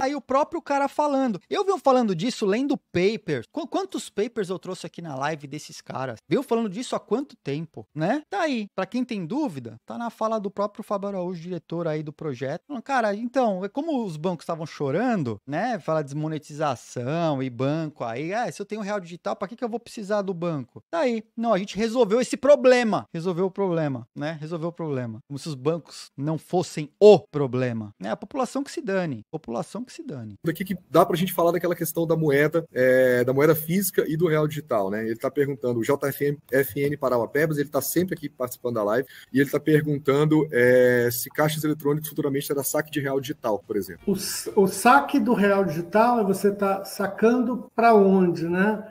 Aí o próprio cara falando. Eu venho falando disso lendo papers. Quantos papers eu trouxe aqui na live desses caras? Venho falando disso há quanto tempo, né? Tá aí. Pra quem tem dúvida, tá na fala do próprio Fábio Araújo, diretor aí do projeto. Cara, então, é como os bancos estavam chorando, né? Fala desmonetização e banco aí. Ah, se eu tenho real digital, pra que, que eu vou precisar do banco? Tá aí. Não, a gente resolveu esse problema. Resolveu o problema, né? Resolveu o problema. Como se os bancos não fossem o problema, né? A população que se dane. População que se dane. Daqui que dá para a gente falar daquela questão da moeda, é, da moeda física e do real digital, né? Ele está perguntando, o JFN Parauapebas, ele está sempre aqui participando da live, e ele está perguntando é, se caixas eletrônicos futuramente será saque de real digital, por exemplo. O, o saque do real digital é você tá sacando para onde, né?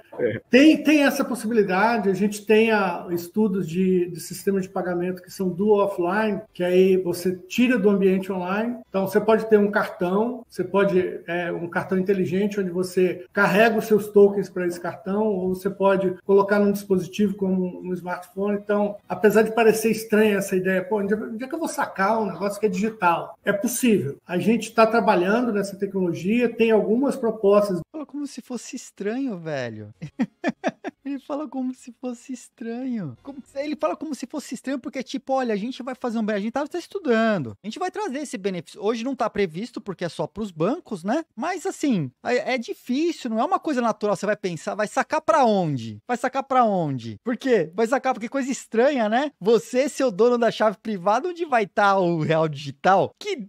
Tem, tem essa possibilidade, a gente tem a, ah, estudos de, de sistemas de pagamento que são do offline, que aí você tira do ambiente online. Então, você pode ter um cartão, você pode é, um cartão inteligente onde você carrega os seus tokens para esse cartão, ou você pode colocar num dispositivo como um smartphone. Então, apesar de parecer estranha essa ideia, pô, onde é que eu vou sacar um negócio que é digital? É possível. A gente está trabalhando nessa tecnologia, tem algumas propostas fala como se fosse estranho, velho. ele fala como se fosse estranho. Como... ele fala como se fosse estranho porque, tipo, olha, a gente vai fazer um bem, a gente tava tá, tá estudando, a gente vai trazer esse benefício. Hoje não tá previsto porque é só pros bancos, né? Mas, assim, é, é, difícil, não é uma coisa natural. Você vai pensar, vai sacar pra onde? Vai sacar pra onde? Por quê? Vai sacar porque coisa estranha, né? Você, seu dono da chave privada, onde vai estar tá o real digital? Que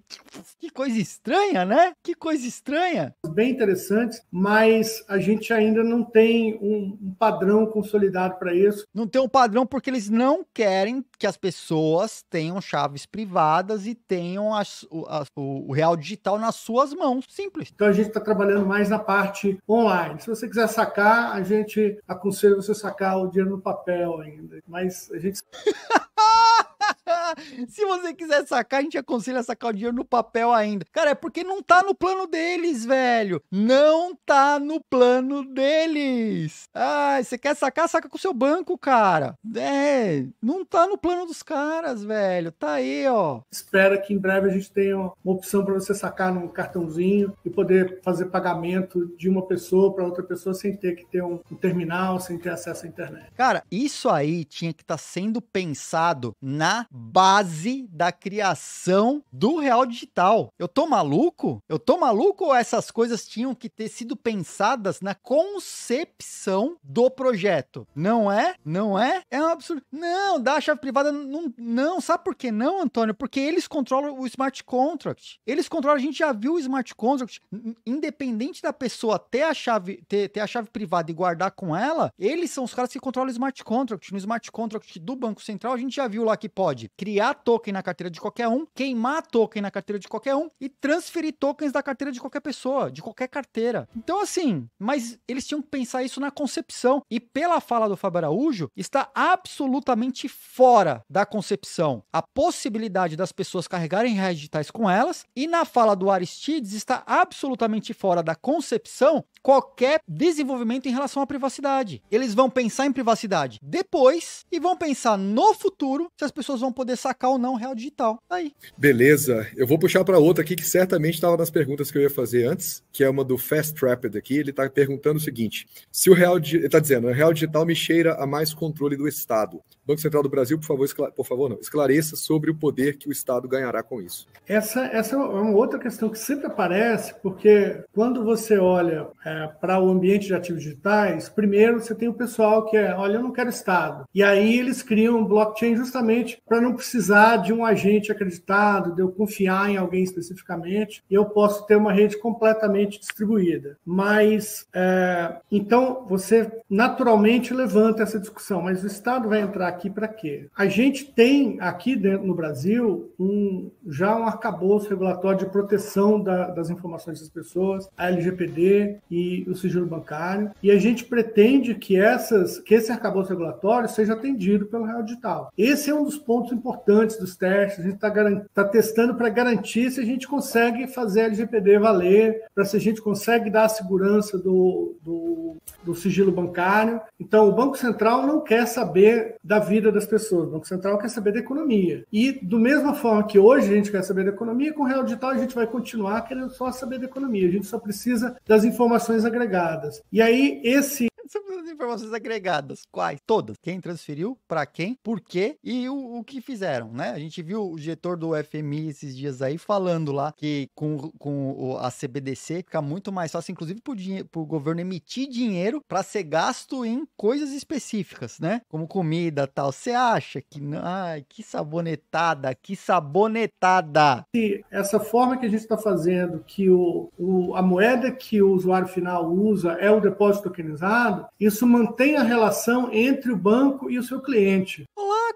que coisa estranha, né? Que coisa estranha. Bem interessantes, mas a gente ainda não tem um, um padrão consolidado para isso. Não tem um padrão porque eles não querem que as pessoas tenham chaves privadas e tenham as, o, o, real digital nas suas mãos. Simples. Então a gente está trabalhando mais na parte online. Se você quiser sacar, a gente aconselha você sacar o dinheiro no papel ainda. Mas a gente. Se você quiser sacar, a gente aconselha sacar o dinheiro no papel ainda. Cara, é porque não tá no plano deles, velho. Não tá no plano deles. Ai, você quer sacar? Saca com o seu banco, cara. É, não tá no plano dos caras, velho. Tá aí, ó. espera que em breve a gente tenha uma opção para você sacar num cartãozinho e poder fazer pagamento de uma pessoa para outra pessoa sem ter que ter um, terminal, sem ter acesso à internet. Cara, isso aí tinha que estar tá sendo pensado na base base da criação do Real Digital. Eu tô maluco? Eu tô maluco ou essas coisas tinham que ter sido pensadas na concepção do projeto? Não é? Não é? É um absurdo. Não, dá a chave privada. Não, não. sabe por que não, Antônio? Porque eles controlam o smart contract. Eles controlam, a gente já viu o smart contract. Independente da pessoa ter a chave, ter, ter a chave privada e guardar com ela, eles são os caras que controlam o smart contract. No smart contract do Banco Central, a gente já viu lá que pode criar token na carteira de qualquer um, queimar token na carteira de qualquer um e transferir tokens da carteira de qualquer pessoa, de qualquer carteira. Então, assim, mas eles tinham que pensar isso na concepção. E pela fala do Fábio Araújo, está absolutamente fora da concepção a possibilidade das pessoas carregarem reais digitais com elas. E na fala do Aristides, está absolutamente fora da concepção qualquer desenvolvimento em relação à privacidade. Eles vão pensar em privacidade depois e vão pensar no futuro se as pessoas vão poder sacar ou não o real digital. Tá aí. Beleza. Eu vou puxar para outra aqui que certamente estava nas perguntas que eu ia fazer antes, que é uma do Fast Rapid aqui. Ele está perguntando o seguinte: se o real ele está dizendo, o real digital me cheira a mais controle do Estado. Banco Central do Brasil, por favor, esclare... por favor não, esclareça sobre o poder que o Estado ganhará com isso. Essa, essa é uma outra questão que sempre aparece, porque quando você olha é, para o ambiente de ativos digitais, primeiro você tem o pessoal que é, olha, eu não quero Estado. E aí eles criam um blockchain justamente para não precisar de um agente acreditado, de eu confiar em alguém especificamente, e eu posso ter uma rede completamente distribuída. Mas, é, então, você naturalmente levanta essa discussão, mas o Estado vai entrar aqui para quê? A gente tem aqui dentro no Brasil um, já um arcabouço regulatório de proteção da, das informações das pessoas, a LGPD e o sigilo bancário, e a gente pretende que essas, que esse arcabouço regulatório seja atendido pelo Real Digital. Esse é um dos pontos importantes dos testes, a gente está tá testando para garantir se a gente consegue fazer a LGPD valer, para se a gente consegue dar a segurança do, do, do sigilo bancário. Então, o Banco Central não quer saber da vida das pessoas. O Banco Central quer saber da economia. E, do mesma forma que hoje a gente quer saber da economia, com o Real Digital a gente vai continuar querendo só saber da economia. A gente só precisa das informações agregadas. E aí, esse informações agregadas. Quais? Todas. Quem transferiu, para quem, por quê e o, o que fizeram, né? A gente viu o diretor do FMI esses dias aí falando lá que com, com a CBDC fica muito mais fácil, inclusive, pro, governo emitir dinheiro para ser gasto em coisas específicas, né? Como comida tal. Você acha que. Ai, que sabonetada, que sabonetada! se essa forma que a gente está fazendo, que o, o, a moeda que o usuário final usa é o depósito tokenizado, isso isso mantém a relação entre o banco e o seu cliente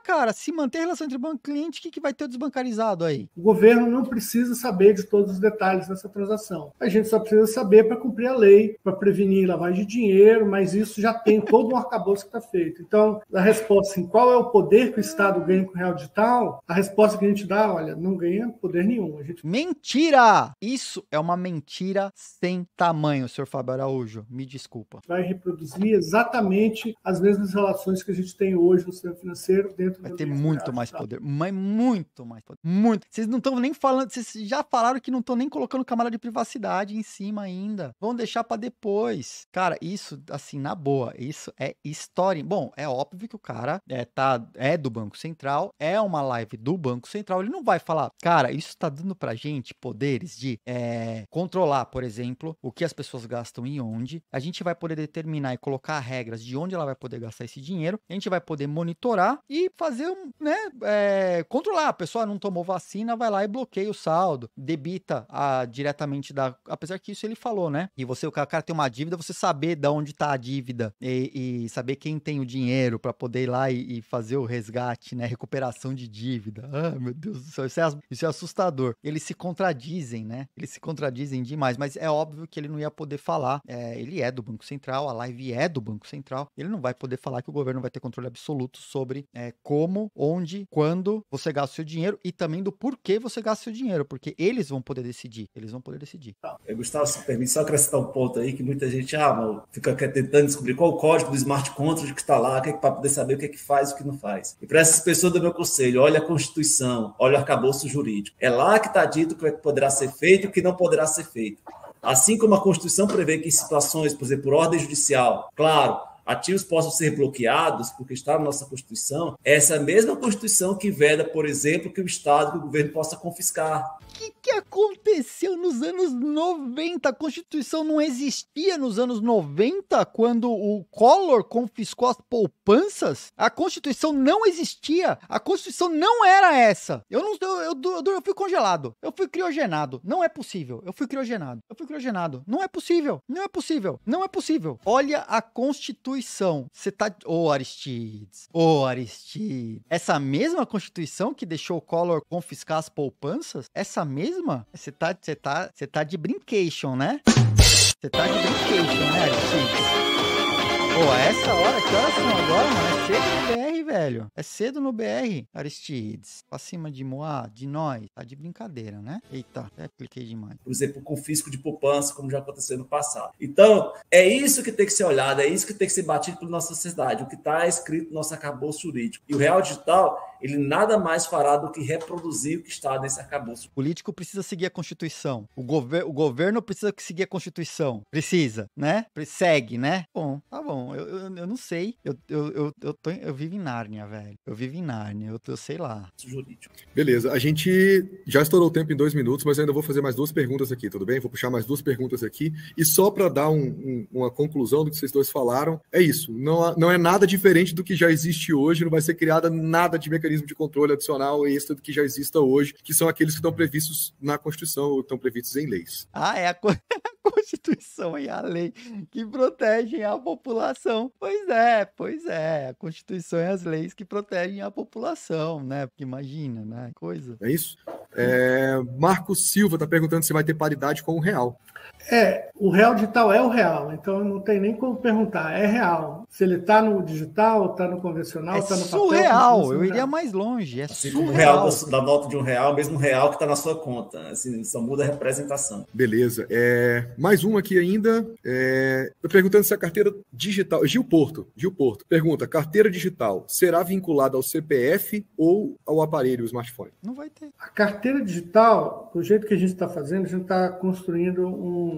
cara, se manter a relação entre banco e cliente, o que, que vai ter desbancarizado aí? O governo não precisa saber de todos os detalhes dessa transação. A gente só precisa saber para cumprir a lei, para prevenir lavagem de dinheiro, mas isso já tem todo um arcabouço que está feito. Então, a resposta assim, qual é o poder que o Estado ganha com o real digital? A resposta que a gente dá, olha, não ganha poder nenhum. A gente... Mentira! Isso é uma mentira sem tamanho, senhor Fábio Araújo. Me desculpa. Vai reproduzir exatamente as mesmas relações que a gente tem hoje no sistema financeiro dentro dentro Vai é ter muito mais tá? poder, mas muito mais poder. Muito. Vocês não estão nem falando, vocês já falaram que não estão nem colocando camada de privacidade em cima ainda. Vão deixar para depois. Cara, isso, assim, na boa, isso é história. Bom, é óbvio que o cara é, tá, é do Banco Central, é uma live do Banco Central. Ele não vai falar, cara, isso tá dando para gente poderes de é, controlar, por exemplo, o que as pessoas gastam e onde. A gente vai poder determinar e colocar regras de onde ela vai poder gastar esse dinheiro. A gente vai poder monitorar e fazer, né, é, controlar. A pessoa não tomou vacina, vai lá e bloqueia o saldo, debita a, ah, diretamente da. Apesar que isso ele falou, né? E você, o cara tem uma dívida, você saber de onde está a dívida e, e, saber quem tem o dinheiro para poder ir lá e, e, fazer o resgate, né? Recuperação de dívida. Ah, meu Deus do céu, isso é, isso é assustador. Eles se contradizem, né? Eles se contradizem demais, mas é óbvio que ele não ia poder falar. É, ele é do Banco Central, a live é do Banco Central. Ele não vai poder falar que o governo vai ter controle absoluto sobre é, como, onde, quando você gasta o seu dinheiro e também do porquê você gasta o seu dinheiro, porque eles vão poder decidir. Eles vão poder decidir. Tá. Eu, eh, Gustavo, se permite só acrescentar um ponto aí que muita gente ah, mano, fica tentando descobrir qual o código do smart contract que está lá, é para poder saber o que é que faz e o que não faz. E para essas pessoas, do meu conselho, olha a Constituição, olha o arcabouço jurídico. É lá que está dito o que poderá ser feito e o que não poderá ser feito. Assim como a Constituição prevê que em situações, por exemplo, por ordem judicial, claro, ativos possam ser bloqueados, porque está na nossa Constituição, é essa mesma Constituição que veda, por exemplo, que o Estado, que o governo possa confiscar. O que, que aconteceu nos anos 90? A Constituição não existia nos anos 90, quando o Collor confiscou as poupanças? A Constituição não existia. A Constituição não era essa. Eu não eu, eu, eu, eu fui congelado. Eu fui criogenado. Não é possível. Eu fui criogenado. Eu fui criogenado. Não é possível. Não é possível. Não é possível. Olha a Constituição Constituição, você tá. Ô, oh, Aristides, ô, oh, Aristides. Essa mesma Constituição que deixou o Collor confiscar as poupanças, essa mesma? Você tá, você tá, você tá de brincation, né? Você tá de brincation, né, Aristides? Pô, essa hora, que horas são agora, mano? É cedo no BR, velho. É cedo no BR, Aristides. Pra cima de Moá, de nós. Tá de brincadeira, né? Eita, até cliquei demais. Por exemplo, com fisco de poupança, como já aconteceu no passado. Então, é isso que tem que ser olhado, é isso que tem que ser batido pela nossa sociedade, o que está escrito no nosso acabouço jurídico. E o real digital ele nada mais fará do que reproduzir o que está nesse arcabouço. O político precisa seguir a Constituição. O, gover o governo precisa seguir a Constituição. Precisa, né? Segue, né? Bom, tá bom. Eu, eu, eu não sei. Eu, eu, eu, eu, tô, eu vivo em Nárnia, velho. Eu vivo em Nárnia. Eu, eu sei lá. Beleza. A gente já estourou o tempo em dois minutos, mas eu ainda vou fazer mais duas perguntas aqui, tudo bem? Vou puxar mais duas perguntas aqui. E só para dar um, um, uma conclusão do que vocês dois falaram, é isso. Não, não é nada diferente do que já existe hoje. Não vai ser criada nada de mecanismo mecanismo de controle adicional extra do que já exista hoje, que são aqueles que estão previstos na Constituição ou estão previstos em leis. Ah, é a, co... a Constituição e a lei que protegem a população. Pois é, pois é. A Constituição e as leis que protegem a população, né? Porque imagina, né? Coisa. É isso. É... Marcos Silva está perguntando se vai ter paridade com o real. É, o real digital é o real, então não tem nem como perguntar, é real. Se ele está no digital, está no convencional, está é tá no papel. Surreal, eu iria mais longe. É assim, surreal. O real da, da nota de um real, mesmo real que está na sua conta. Né? Assim, só muda a representação. Beleza. É, mais um aqui ainda. É, perguntando se a carteira digital. Gil Porto. Gil Porto. Pergunta: carteira digital será vinculada ao CPF ou ao aparelho, o smartphone? Não vai ter. A carteira digital, do jeito que a gente está fazendo, a gente está construindo um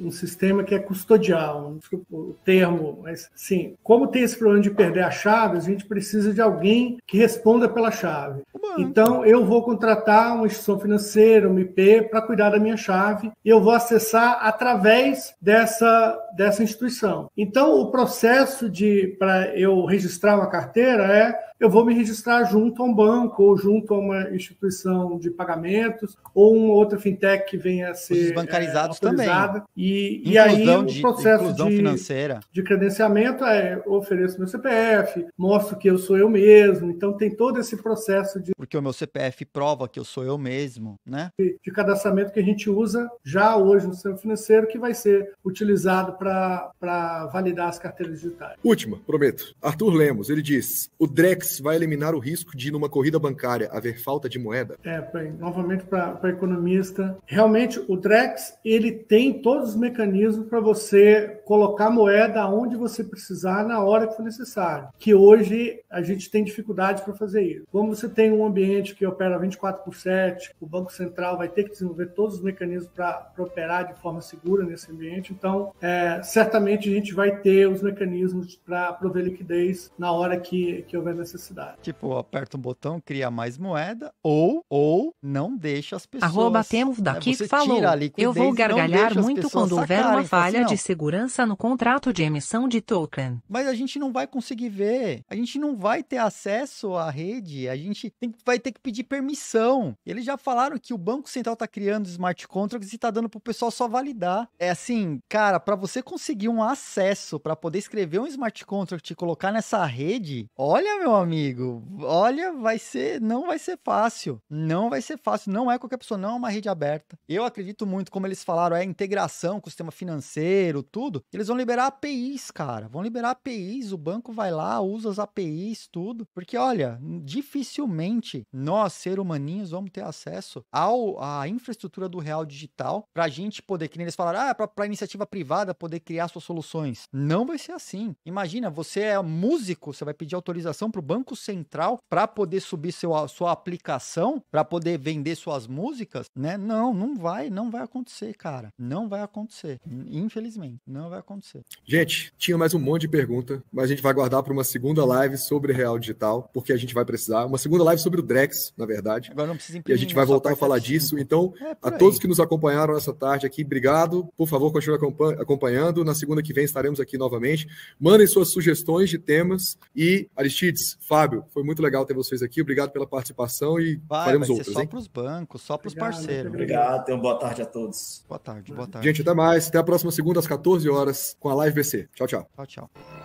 um, sistema que é custodial, o termo, mas sim, como tem esse problema de perder a chave, a gente precisa de alguém que responda pela chave. Então, eu vou contratar uma instituição financeira, um IP, para cuidar da minha chave e eu vou acessar através dessa, dessa instituição. Então, o processo de para eu registrar uma carteira é eu vou me registrar junto a um banco ou junto a uma instituição de pagamentos ou uma outra fintech que venha a ser Os bancarizados é, também. E, e aí o processo de, financeira. de credenciamento é ofereço meu CPF, mostro que eu sou eu mesmo. Então tem todo esse processo de porque o meu CPF prova que eu sou eu mesmo, né? De, de cadastramento que a gente usa já hoje no sistema financeiro que vai ser utilizado para validar as carteiras digitais. Última, prometo. Arthur Lemos, ele diz: o Drex vai eliminar o risco de, numa corrida bancária, haver falta de moeda? É, novamente para economista. Realmente, o Drex ele tem todos os mecanismos para você colocar moeda onde você precisar na hora que for necessário. Que hoje a gente tem dificuldade para fazer isso. Como você tem um ambiente que opera 24 por 7, o Banco Central vai ter que desenvolver todos os mecanismos para operar de forma segura nesse ambiente. Então, é, certamente a gente vai ter os mecanismos para prover liquidez na hora que, que houver necessidade necessidade. Tipo, aperta um botão, cria mais moeda, ou, ou não deixa as pessoas. Arroba temos né, daqui né, falou. Eu vou gargalhar muito quando houver uma falha assim, de segurança no contrato de emissão de token. Mas a gente não vai conseguir ver. A gente não vai ter acesso à rede. A gente tem, vai ter que pedir permissão. Eles já falaram que o Banco Central está criando smart contracts e está dando pro pessoal só validar. É assim, cara, para você conseguir um acesso para poder escrever um smart contract e colocar nessa rede, olha, meu amigo amigo, olha, vai ser, não vai ser fácil. Não vai ser fácil, não é qualquer pessoa, não é uma rede aberta. Eu acredito muito, como eles falaram, é a integração com o sistema financeiro, tudo. Eles vão liberar APIs, cara. Vão liberar APIs, o banco vai lá, usa as APIs, tudo. Porque olha, dificilmente nós, ser humaninhos, vamos ter acesso ao à infraestrutura do real digital para a gente poder, que nem eles falaram, ah, para iniciativa privada poder criar suas soluções. Não vai ser assim. Imagina, você é músico, você vai pedir autorização para o banco Banco Central para poder subir seu, sua aplicação, para poder vender suas músicas, né? Não, não vai, não vai acontecer, cara. Não vai acontecer. Infelizmente, não vai acontecer. Gente, tinha mais um monte de pergunta, mas a gente vai guardar para uma segunda live sobre real digital, porque a gente vai precisar. Uma segunda live sobre o Drex, na verdade. Agora não precisa imprimir. E a gente vai voltar a falar assim. disso. Então, é a todos que nos acompanharam essa tarde aqui, obrigado. Por favor, continue acompanhando. Na segunda que vem estaremos aqui novamente. Mandem suas sugestões de temas. E, Aristides, Fábio, foi muito legal ter vocês aqui. Obrigado pela participação e vai, faremos vai outras. Só para os bancos, só para os parceiros. Obrigado, tenham boa tarde a todos. Boa tarde, boa tarde. Gente, até mais. Até a próxima segunda às 14 horas com a Live BC. Tchau, tchau. Tchau, tchau.